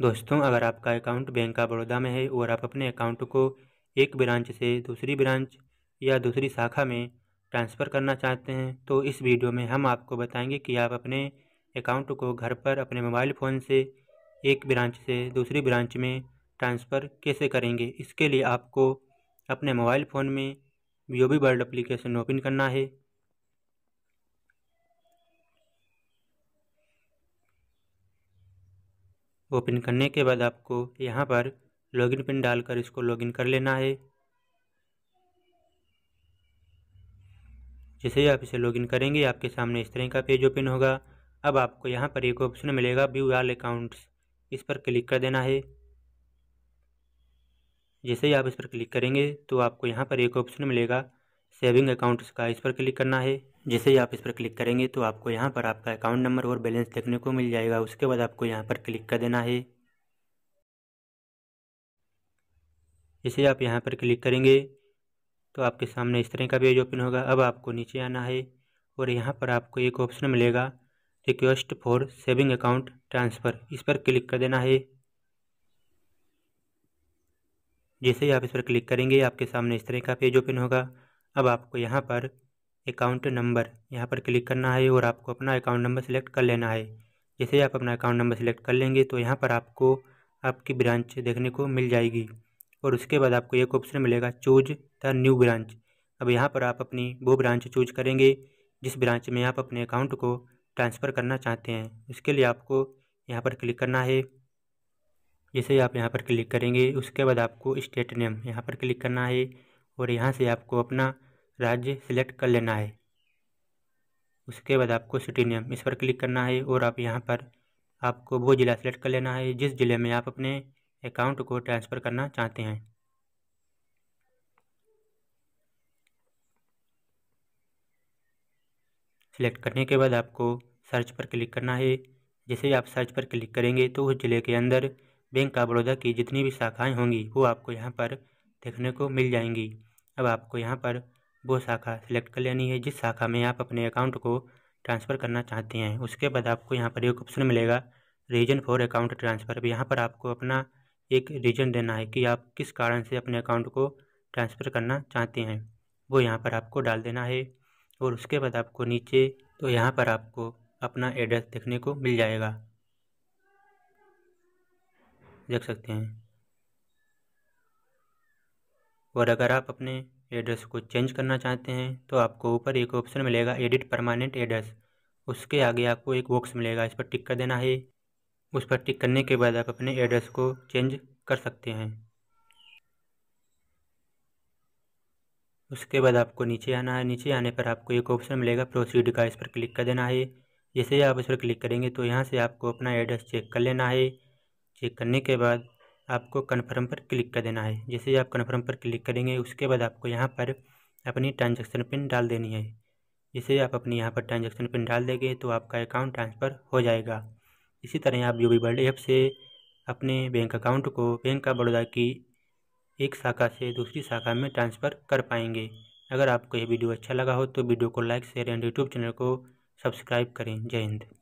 दोस्तों अगर आपका अकाउंट बैंक ऑफ बड़ौदा में है और आप अपने अकाउंट को एक ब्रांच से दूसरी ब्रांच या दूसरी शाखा में ट्रांसफ़र करना चाहते हैं तो इस वीडियो में हम आपको बताएंगे कि आप अपने अकाउंट को घर पर अपने मोबाइल फ़ोन से एक ब्रांच से दूसरी ब्रांच में ट्रांसफ़र कैसे करेंगे इसके लिए आपको अपने मोबाइल फ़ोन में वी वर्ल्ड अप्लीकेशन ओपन करना है ओपन करने के बाद आपको यहाँ पर लॉगिन पिन डालकर इसको लॉगिन कर लेना है जैसे ही आप इसे लॉगिन करेंगे आपके सामने इस तरह का पेज ओपन होगा अब आपको यहाँ पर एक ऑप्शन मिलेगा व्यू आल अकाउंट्स इस पर क्लिक कर देना है जैसे ही आप इस पर क्लिक करेंगे तो आपको यहाँ पर एक ऑप्शन मिलेगा सेविंग अकाउंट्स का इस पर क्लिक करना है जैसे ही आप इस पर क्लिक करेंगे तो आपको यहाँ पर आपका अकाउंट नंबर और बैलेंस देखने को मिल जाएगा उसके बाद आपको यहाँ पर क्लिक कर देना है जैसे आप यहाँ पर क्लिक करेंगे तो आपके सामने इस तरह का पेज ओपन होगा अब आपको नीचे आना है और यहाँ पर आपको एक ऑप्शन मिलेगा request for saving account transfer इस पर क्लिक कर देना है जैसे ही आप इस पर क्लिक करेंगे आपके सामने इस तरह का पेज ओपन होगा अब आपको यहाँ पर अकाउंट नंबर यहाँ पर क्लिक करना है और आपको अपना अकाउंट नंबर सेलेक्ट कर लेना है जैसे आप अपना अकाउंट नंबर सेलेक्ट कर लेंगे तो यहाँ पर आपको आपकी ब्रांच देखने को मिल जाएगी और उसके बाद आपको एक ऑप्शन मिलेगा चूज द न्यू ब्रांच अब यहाँ पर आप अपनी वो ब्रांच चूज करेंगे जिस ब्रांच में आप अपने अकाउंट को ट्रांसफ़र करना चाहते हैं उसके लिए आपको यहाँ पर क्लिक करना है जैसे आप यहाँ पर क्लिक करेंगे उसके बाद आपको स्टेट नेम यहाँ पर क्लिक करना है और यहाँ से आपको अपना राज्य सिलेक्ट कर लेना है उसके बाद आपको सिटी नेम इस पर क्लिक करना है और आप यहाँ पर आपको वो ज़िला सेलेक्ट कर लेना है जिस ज़िले में आप अपने अकाउंट को ट्रांसफ़र करना चाहते हैं सेलेक्ट करने के बाद आपको सर्च पर क्लिक करना है जैसे आप सर्च पर क्लिक करेंगे तो उस ज़िले के अंदर बैंक ऑफ बड़ौदा की जितनी भी शाखाएं होंगी वो आपको यहाँ पर देखने को मिल जाएंगी अब आपको यहाँ पर वो शाखा सेलेक्ट कर लेनी है जिस शाखा में आप अपने अकाउंट को ट्रांसफ़र करना चाहते हैं उसके बाद आपको यहाँ पर एक ऑप्शन मिलेगा रीजन फॉर अकाउंट ट्रांसफ़र अब यहाँ पर आपको अपना एक रीजन देना है कि आप किस कारण से अपने अकाउंट को ट्रांसफ़र करना चाहते हैं वो यहाँ पर आपको डाल देना है और उसके बाद आपको नीचे तो यहाँ पर आपको अपना एड्रेस देखने को मिल जाएगा देख सकते हैं और अगर आप अपने एड्रेस को चेंज करना चाहते हैं तो आपको ऊपर एक ऑप्शन मिलेगा एडिट परमानेंट एड्रेस उसके आगे आपको एक बॉक्स मिलेगा इस पर टिक कर देना है उस पर टिक करने के बाद आप अपने एड्रेस को चेंज कर सकते हैं उसके बाद आपको नीचे आना है नीचे आने पर आपको एक ऑप्शन मिलेगा प्रोसीड का इस पर क्लिक कर देना है जैसे ही आप इस पर क्लिक करेंगे तो यहाँ से आपको अपना एड्रेस चेक कर लेना है चेक करने के बाद आपको कन्फर्म पर क्लिक कर देना है जैसे आप कन्फर्म पर क्लिक करेंगे उसके बाद आपको यहाँ पर अपनी ट्रांजेक्शन पिन डाल देनी है जैसे आप अपनी यहाँ पर ट्रांजेक्शन पिन डाल देंगे तो आपका अकाउंट ट्रांसफ़र हो जाएगा इसी तरह आप यू बी वर्ल्ड ऐप से अपने बैंक अकाउंट को बैंक ऑफ बड़ौदा की एक शाखा से दूसरी शाखा में ट्रांसफ़र कर पाएंगे अगर आपको यह वीडियो अच्छा लगा हो तो वीडियो को like share and YouTube channel को सब्सक्राइब करें जय हिंद